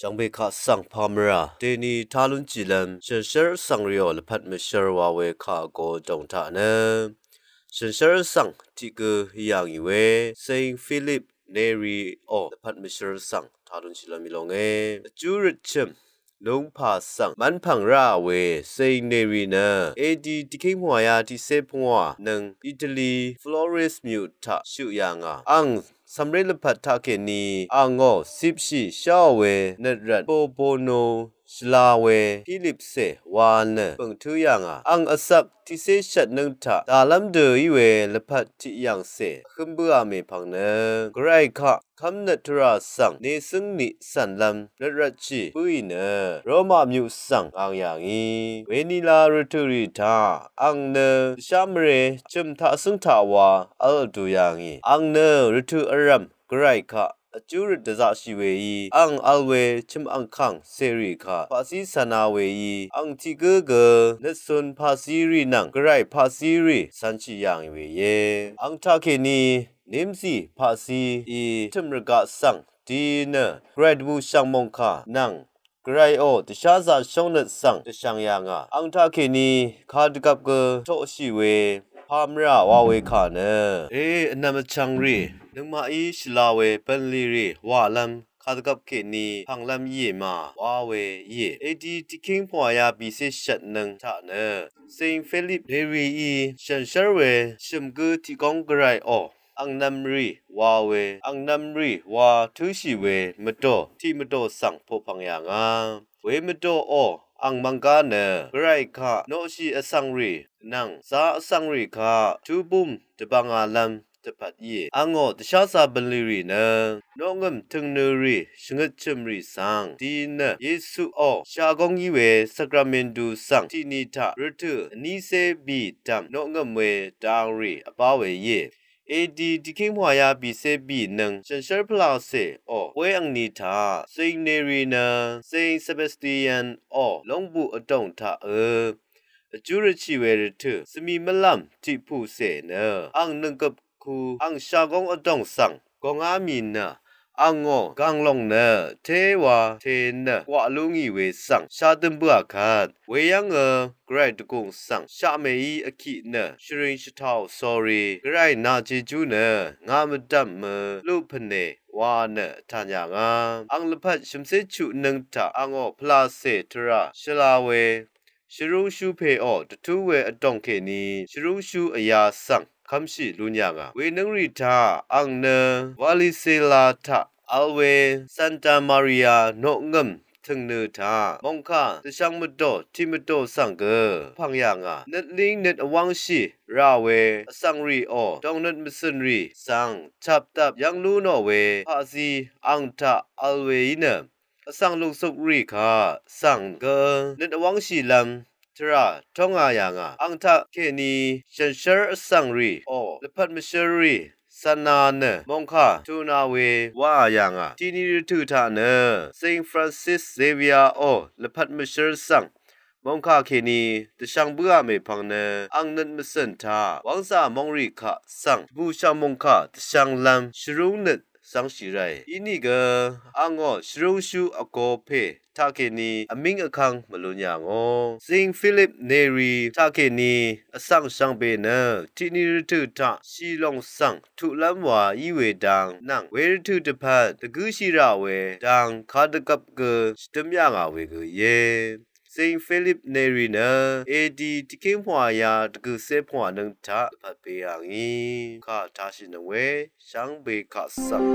想被卡上帕梅拉，对你讨论技能，先先上了了，怕没先话为卡过动他呢。先先上这个样一位，Saint Philip Neri 哦，怕没先上讨论起了米龙诶，就日前。လုံးဖာဆောင်မန်ဖန်ရာဝေစိန်နေရီနာအေဒီတခိမွာယာတိစေဖွာနန်အီတလီဖလောရစ်မြူထရှုယာငါအန်สำเร็จพัฒนาเกนีอ่างอสิบสี่ชาวเวนรัตโปโปโนရှလာဝဲဖိလစ်ဆေဝါနပန်ထူယငါအန်အဆက်တိစေရှတ်နန်တာဒါလမ်ဒေဤဝဲလဖတ်တိယန်ဆေခွမ်ဘူအမေဖောင်နဂရိုက်ခခမ်နတရာဆန်နေစင်းနိဆန်လမ်ရရချီပူိနရောမမြို့ဆန်အောင်ယာငီဝေနီလာရထူရီတာအန်နရှာမရေချမ်သာစင်းသာဝါအလ်ဒူယာငီအန်နရထူအရမ်ဂရိုက်ခအကျူရဒဇရှိဝေဤအန်အလဝေချမ်အန်ခန့်စေရီခပါစီစနာဝေဤအန်တီဂေဂနဆွန်ပါစီရီနန်ဂရိုင်ပါစီရီစန်ချီယန်ဝေယေအန်တာခေနီနင်းစီပါစီဤချမ်ရကဆန်ဒီနဂရက်ဝူရှောင်မုန်ခနန်กรายโอตชาซาชงเนสังตชังยางอ่ะอังทาเคนีคาดกับเกอโชชิเวဖာမရဝဝေခနဲအေအနမချန်ရီနမအီရှလာဝေပန်လီရီဝါလမ်ခါဒကပ်ကေနီဖန်လမ်ယေမာဝါဝေယေအေဒီတီကင်းပွာယာဘီစစ်ရှတ်နန်ချာနဲစိန်ဖိလစ်ဒေရီအီရှန်ရှာဝေရှမ်ဂူတီကောင်ဂရိုင်အောอังนัมรีวาเวอังนัมรีวาทุชิเวมโตที่มโตสั่งพบพังอย่างาเวมโตออังมังกาเนไรคะโนชีอสังรีนังซาอสังรีคะทูบุมตะบังอาลัมတပတ်ယေအငောတခြားစာပလီရီနနောငမ်ထင်နရီရှငတ်ချမ်ရီဆန်ဒီနယေဆုအောရှာဂုံကြီးဝဲစကရမင်တူဆန်တီနီထရတုအနီစေဘီတမ်နောငမ်ဝဲတာရီအပါဝဲယေ AD ဒီကိမွာယာဘီဆေဘီနန်ရှန်ရှာပလာဆေအော်ဝဲအန်နီတာစိန်နေရီနန်စိန်ဆက်ဘစတီယန်အော်လုံဘူးအတုံထအကျူရချီဝဲရထစမီမလမ်တိဖူဆေနအန်နန်ကပ်ခုအန်ရှာဂုံအတုံဆန်ကောငါမီနာအငေါကန်လုံနဲသေးဝါသေးနဲကွာလုံကြီးဝေဆန့်ရှာတင်ပွားခတ်ဝေယံငဂရိုက်တကုံဆန့်ရှာမေဤအခိနဲရှရင်ရှထောက် sorry ဂရိုက်နာချီကျူးနဲငါမတတ်မလို့ဖနေวานะทันยางาอังลพัดชิมเซชุนึงตาอังอพลาเซตระชลาเวရှရုရှုဖေအော်တထူးဝဲအတောင့်ခေနီရှရုရှုအရာဆန့်ခမ်ရှိလူညာကဝေနုရိထအန်နဝါလီစေလာထအဝေစန်တာမာရီယာနော့ငမ်ถึงเนื้อท่ามองข้าจะช่างมุดโดที่มุดโดสั่งเกอพังอย่างอ่ะนัดลิงนัดวังชีราเวสังรีออจองนัดมิสันรีสังชับตับยังรู้นอเวภาษีอังทะอัลเวอินะสังลูกสุกรีค่ะสังเกอนัดวังชีลำทราท้องอาอย่างอ่ะอังทะเคนีเชนเชอร์สังรีโอเลพัดมิเชอรีสนาเนมงคาทูนาเวว่าอย่างอ่ะที่นี่ทุทานเนเซนฟรานซิสเซเวียโอเลพัดมิเชอร์สังมองคาเคนีตะชังเบื่อไม่พังเนอังนันมะเซนทาวังซามองริคะสังบูชามงคาตะชังลัมชรุงเน桑西来，伊尼个阿我西隆修阿哥佩，他给你阿明阿康不鲁娘哦，新菲利内瑞他给你阿上上贝呢，第尼日特他西隆上土兰瓦伊维当，那维日特的帕的古西拉维当卡的格格什么样啊维个耶。စိန်ဖိလစ်နေရီနာအေဒီတကင်းဖွာယာတကုစေဖွာနန်တာဖတ်ပေးရငီခါတာရှိနဝဲရှောင်းဘေခါဆပ်